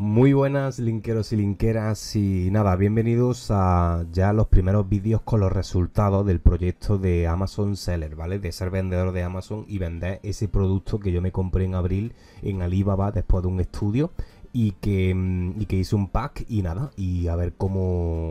Muy buenas linkeros y linkeras y nada, bienvenidos a ya los primeros vídeos con los resultados del proyecto de Amazon Seller, ¿vale? De ser vendedor de Amazon y vender ese producto que yo me compré en abril en Alibaba después de un estudio y que, mm, y que hice un pack y nada, y a ver cómo,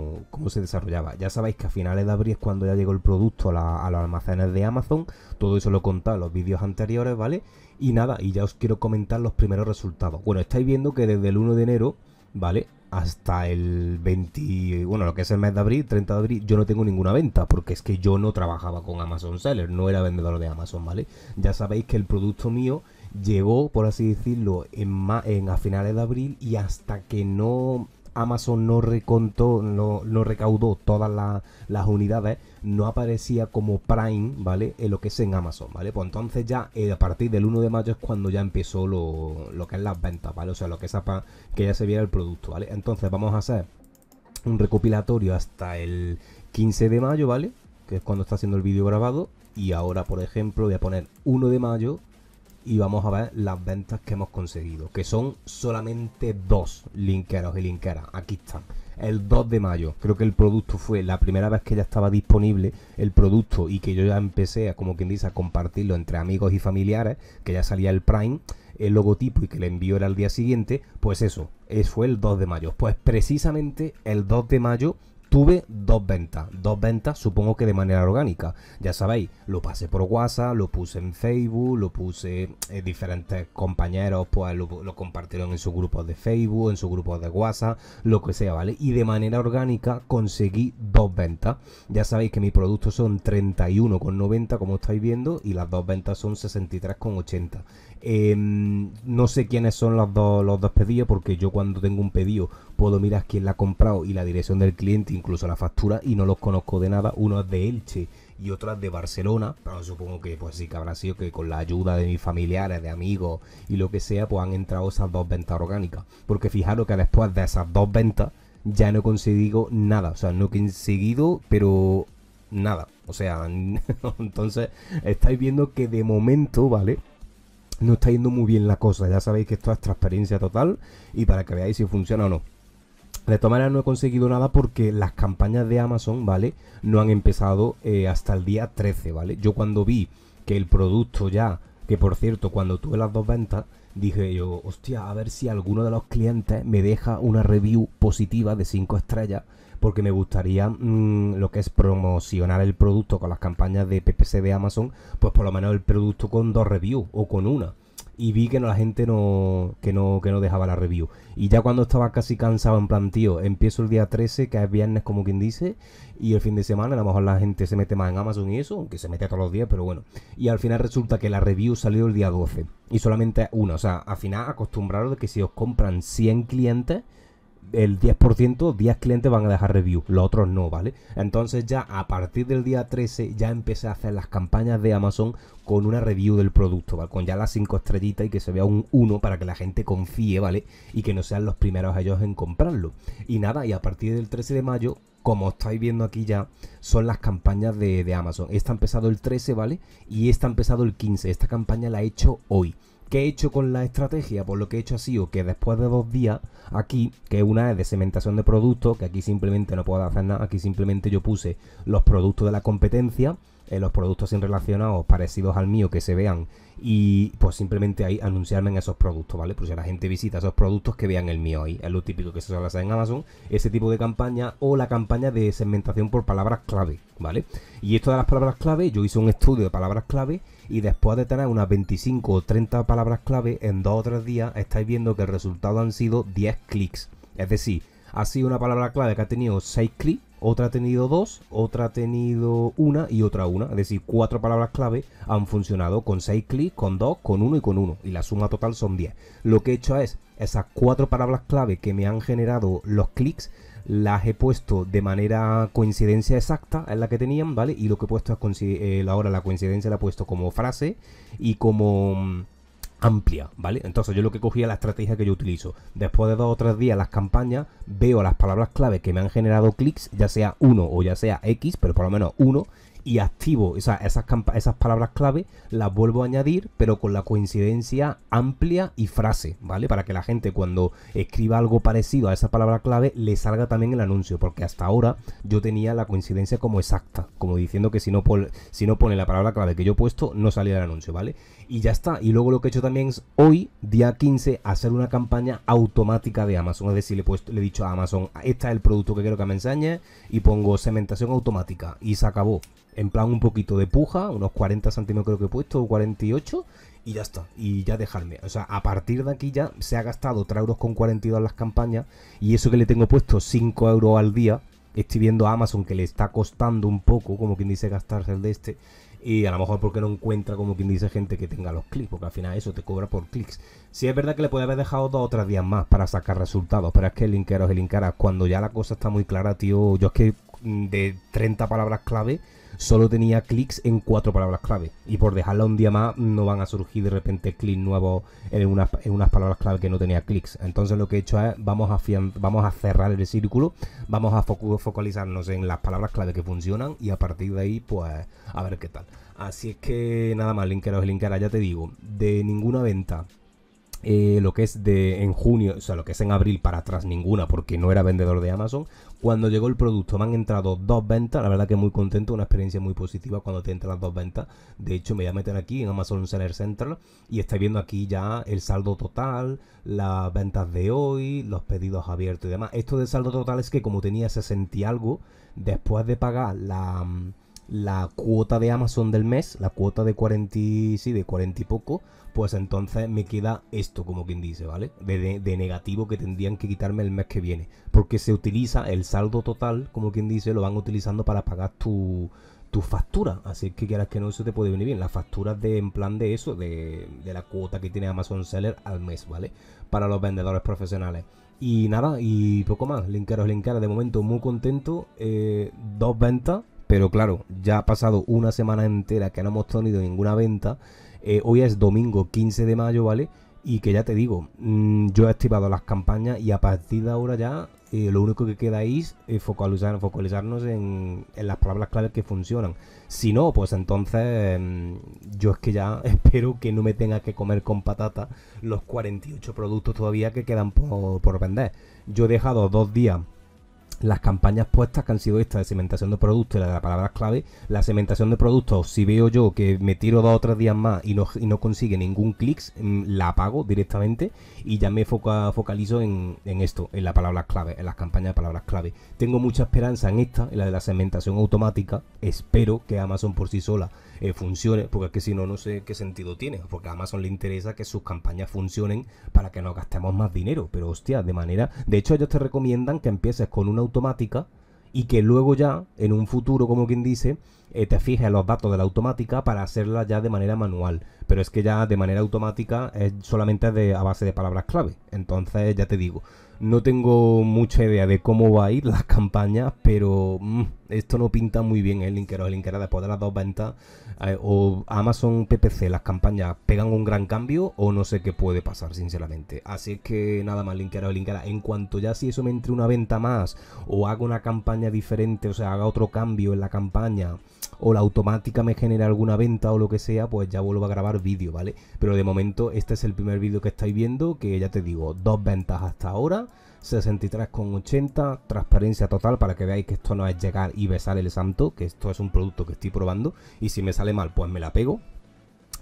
se desarrollaba. Ya sabéis que a finales de abril es cuando ya llegó el producto a, los almacenes de Amazon. Todo eso lo he contado en los vídeos anteriores, ¿vale? Y nada, y ya os quiero comentar los primeros resultados. Bueno, estáis viendo que desde el 1 de enero, ¿vale? Hasta el 20, bueno, lo que es el mes de abril, 30 de abril, yo no tengo ninguna venta porque es que yo no trabajaba con Amazon Seller, no era vendedor de Amazon, ¿vale? Ya sabéis que el producto mío llegó, por así decirlo, en, en a finales de abril y hasta que no Amazon no recontó, no, recaudó todas las unidades, no aparecía como Prime, ¿vale? En lo que es en Amazon, ¿vale? Pues entonces ya eh, a partir del 1 de mayo es cuando ya empezó lo, lo que es las ventas, ¿vale? O sea, lo que es que ya se viera el producto, ¿vale? Entonces vamos a hacer un recopilatorio hasta el 15 de mayo, ¿vale? Que es cuando está haciendo el vídeo grabado. Y ahora, por ejemplo, voy a poner 1 de mayo y vamos a ver las ventas que hemos conseguido, que son solamente dos linkeros y linkeras. Aquí están. El 2 de mayo, creo que el producto fue la primera vez que ya estaba disponible el producto y que yo ya empecé, a, como quien dice, a compartirlo entre amigos y familiares, que ya salía el Prime, el logotipo y que le envío era al día siguiente, pues eso, eso fue el 2 de mayo. Pues precisamente el 2 de mayo tuve dos ventas. Dos ventas, supongo que de manera orgánica. Ya sabéis, lo pasé por WhatsApp, lo puse en Facebook, lo puse en eh, diferentes compañeros, pues lo, compartieron en su grupo de Facebook, en su grupo de WhatsApp, lo que sea, ¿vale? Y de manera orgánica conseguí dos ventas. Ya sabéis que mis productos son 31,90, como estáis viendo, y las dos ventas son 63,80. Eh, em, no sé quiénes son los dos, los dos pedidos, porque yo cuando tengo un pedido puedo mirar quién la ha comprado y la dirección del cliente incluso la factura, y no los conozco de nada. Uno es de Elche y otro de Barcelona, pero supongo que pues sí que habrá sido que con la ayuda de mis familiares, de amigos y lo que sea, pues han entrado esas dos ventas orgánicas. Porque fijaros que después de esas dos ventas ya no he conseguido nada, o sea, no he conseguido, pero nada. O sea, entonces estáis viendo que de momento, ¿vale? No está yendo muy bien la cosa. Ya sabéis que esto es transparencia total y para que veáis si funciona o no. De todas maneras no he conseguido nada porque las campañas de Amazon, ¿vale? No han empezado eh, hasta el día 13, ¿vale? Yo cuando vi que el producto ya, que por cierto, cuando tuve las dos ventas, dije yo, hostia, a ver si alguno de los clientes me deja una review positiva de 5 estrellas, porque me gustaría mm, lo que es promocionar el producto con las campañas de PPC de Amazon, pues por lo menos el producto con dos reviews o con una y vi que la gente no que no que no dejaba la review. Y ya cuando estaba casi cansado, en plan, tío, empiezo el día 13, que es viernes como quien dice, y el fin de semana a lo mejor la gente se mete más en Amazon y eso, aunque se mete todos los días, pero bueno. Y al final resulta que la review salió el día 12 y solamente una, o sea, al final acostumbraros de que si os compran 100 clientes el 10%, 10 clientes van a dejar review, los otros no, ¿vale? Entonces ya a partir del día 13 ya empecé a hacer las campañas de Amazon con una review del producto, ¿vale? Con ya las 5 estrellitas y que se vea un 1 para que la gente confíe, ¿vale? Y que no sean los primeros ellos en comprarlo. Y nada, y a partir del 13 de mayo como estáis viendo aquí ya, son las campañas de, de, Amazon. Esta ha empezado el 13, ¿vale? Y esta ha empezado el 15. Esta campaña la he hecho hoy. ¿Qué he hecho con la estrategia? Pues lo que he hecho ha sido que después de dos días, aquí, que una es de cementación de productos, que aquí simplemente no puedo hacer nada, aquí simplemente yo puse los productos de la competencia, eh, los productos sin relacionados parecidos al mío que se vean y pues simplemente ahí anunciarme en esos productos, ¿vale? Pues si la gente visita esos productos que vean el mío ahí, es lo típico que se suele hacer en Amazon, ese tipo de campaña o la campaña de segmentación por palabras clave, ¿vale? Y esto de las palabras clave, yo hice un estudio de palabras clave y después de tener unas 25 o 30 palabras clave en dos o tres días estáis viendo que el resultado han sido 10 clics, es decir, ha sido una palabra clave que ha tenido 6 clics otra ha tenido dos, otra ha tenido una y otra una. Es decir, cuatro palabras clave han funcionado con seis clics, con dos, con uno y con uno. Y la suma total son diez. Lo que he hecho es esas cuatro palabras clave que me han generado los clics. Las he puesto de manera coincidencia exacta en la que tenían, ¿vale? Y lo que he puesto eh, ahora la coincidencia la he puesto como frase y como mm, amplia, ¿vale? Entonces yo lo que cogía la estrategia que yo utilizo. Después de dos o tres días las campañas, veo las palabras clave que me han generado clics, ya sea uno o ya sea X, pero por lo menos uno, y activo esas, palabras clave, las vuelvo a añadir, pero con la coincidencia amplia y frase, ¿vale? Para que la gente cuando escriba algo parecido a esa palabra clave le salga también el anuncio, porque hasta ahora yo tenía la coincidencia como exacta, como diciendo que si no, pone la palabra clave que yo he puesto, no salía el anuncio, ¿vale? Y ya está. Y luego lo que he hecho también es hoy, día 15, hacer una campaña automática de Amazon. Es decir, le he, le he dicho a Amazon, este es el producto que quiero que me enseñe y pongo cementación automática y se acabó en plan un poquito de puja, unos 40 centímetros creo que he puesto, 48, y ya está, y ya dejarme. O sea, a partir de aquí ya se ha gastado 3 euros con 42 en las campañas, y eso que le tengo puesto 5 euros al día, estoy viendo a Amazon que le está costando un poco, como quien dice, gastarse el de este, y a lo mejor porque no encuentra, como quien dice, gente que tenga los clics, porque al final eso te cobra por clics. Si sí, es verdad que le puede haber dejado dos o tres días más para sacar resultados, pero es que el linkeros y linkaras, cuando ya la cosa está muy clara, tío, yo es que mm, de 30 palabras clave solo tenía clics en cuatro palabras clave. Y por dejarla un día más, no van a surgir de repente clics nuevos en unas, en unas palabras clave que no tenía clics. Entonces lo que he hecho es, vamos a, vamos a cerrar el círculo, vamos a focalizarnos en las palabras clave que funcionan y a partir de ahí, pues, a ver qué tal. Así es que nada más, linkeros y linkeras, ya te digo, de ninguna venta eh, lo que es de en junio, o sea, lo que es en abril para atrás ninguna, porque no era vendedor de Amazon. Cuando llegó el producto me han entrado dos ventas, la verdad que muy contento, una experiencia muy positiva cuando te entran las dos ventas. De hecho, me voy a meter aquí en Amazon Seller Central y estáis viendo aquí ya el saldo total, las ventas de hoy, los pedidos abiertos y demás. Esto de saldo total es que como tenía 60 y algo, después de pagar la la cuota de Amazon del mes, la cuota de 40, de 40 y poco, pues entonces me queda esto, como quien dice, ¿vale? De, negativo que tendrían que quitarme el mes que viene. Porque se utiliza el saldo total, como quien dice, lo van utilizando para pagar tu, factura. Así que quieras que no, eso te puede venir bien. Las facturas de, en plan de eso, de, la cuota que tiene Amazon Seller al mes, ¿vale? Para los vendedores profesionales. Y nada, y poco más, linkeros, linkeras, de momento muy contento. Eh, dos ventas pero claro, ya ha pasado una semana entera que no hemos tenido ninguna venta. Eh, hoy es domingo 15 de mayo, ¿vale? Y que ya te digo, mm, yo he activado las campañas y a partir de ahora ya eh, lo único que queda es eh, focalizarnos en, las palabras claves que funcionan. Si no, pues entonces em, yo es que ya espero que no me tenga que comer con patata los 48 productos todavía que quedan por, por vender. Yo he dejado dos días las campañas puestas que han sido estas de cementación de productos y la de las palabras clave. La segmentación de productos, si veo yo que me tiro dos o tres días más y no, consigue ningún clic, mm, la apago directamente y ya me focalizo en, esto, en las palabras clave, en las campañas de palabras clave. Tengo mucha esperanza en esta, en la de la segmentación automática. Espero que Amazon por sí sola eh, funcione, porque es que si no, no sé qué sentido tiene. Porque a Amazon le interesa que sus campañas funcionen para que no gastemos más dinero. Pero hostia, de manera... De hecho, ellos te recomiendan que empieces con una automática y que luego ya, en un futuro, como quien dice, te eh, te fije los datos de la automática para hacerla ya de manera manual. Pero es que ya de manera automática es solamente de, a base de palabras clave. Entonces, ya te digo, no tengo mucha idea de cómo va a ir las campañas, pero mm, esto no pinta muy bien el ¿eh? linkero el linkera después de las dos ventas. Eh, o Amazon PPC, las campañas pegan un gran cambio o no sé qué puede pasar, sinceramente. Así que nada más, linkero el linkera. En cuanto ya si eso me entre una venta más o hago una campaña diferente, o sea, haga otro cambio en la campaña o la automática me genera alguna venta o lo que sea, pues ya vuelvo a grabar vídeo, ¿vale? Pero de momento este es el primer vídeo que estáis viendo, que ya te digo, dos ventas hasta ahora, 63,80, transparencia total para que veáis que esto no es llegar y besar el santo, que esto es un producto que estoy probando y si me sale mal, pues me la pego,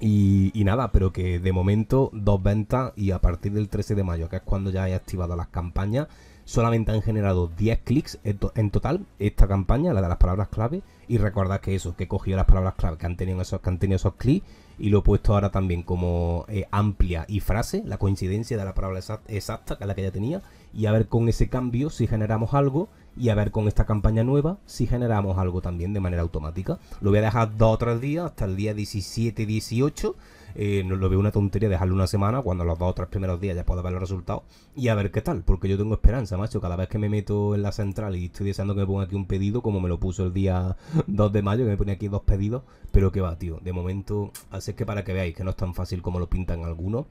y, y, nada, pero que de momento dos ventas y a partir del 13 de mayo, que es cuando ya he activado las campañas, Solamente han generado 10 clics en total esta campaña, la de las palabras clave. Y recordad que eso, que he cogido las palabras clave que han tenido esos, que han clics y lo he puesto ahora también como eh, amplia y frase, la coincidencia de la palabra exacta, exacta, que es la que ya tenía. Y a ver con ese cambio si generamos algo y a ver con esta campaña nueva si generamos algo también de manera automática. Lo voy a dejar dos o tres días, hasta el día 17, 18. Eh, no lo veo una tontería dejarlo una semana cuando los dos o tres primeros días ya pueda ver los resultados y a ver qué tal, porque yo tengo esperanza, macho. Cada vez que me meto en la central y estoy deseando que me ponga aquí un pedido, como me lo puso el día 2 de mayo, que me pone aquí dos pedidos, pero qué va, tío. De momento, así es que para que veáis que no es tan fácil como lo pintan algunos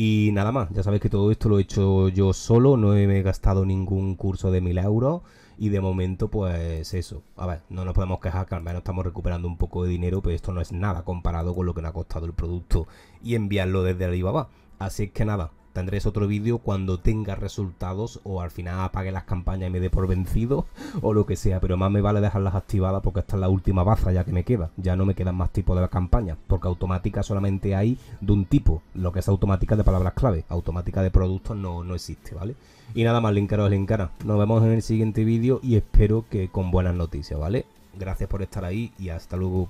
y nada más, ya sabéis que todo esto lo he hecho yo solo, no he gastado ningún curso de mil euros y de momento pues eso. A ver, no nos podemos quejar que al menos estamos recuperando un poco de dinero, pero esto no es nada comparado con lo que nos ha costado el producto y enviarlo desde Alibaba. Así que nada, tendréis otro vídeo cuando tenga resultados o al final apague las campañas y me dé por vencido o lo que sea, pero más me vale dejarlas activadas porque esta es la última baza ya que me queda, ya no me quedan más tipos de las campañas, porque automática solamente hay de un tipo, lo que es automática de palabras clave, automática de productos no, existe, ¿vale? Y nada más, linkaros, linkara, nos vemos en el siguiente vídeo y espero que con buenas noticias, ¿vale? Gracias por estar ahí y hasta luego.